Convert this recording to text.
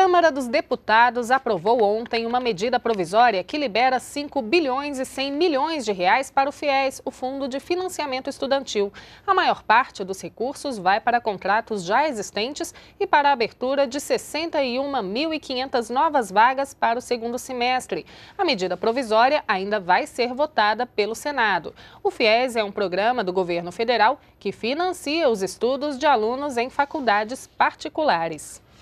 Câmara dos Deputados aprovou ontem uma medida provisória que libera 5 bilhões e 100 milhões de reais para o FIES, o Fundo de Financiamento Estudantil. A maior parte dos recursos vai para contratos já existentes e para a abertura de 61.500 novas vagas para o segundo semestre. A medida provisória ainda vai ser votada pelo Senado. O FIES é um programa do governo federal que financia os estudos de alunos em faculdades particulares.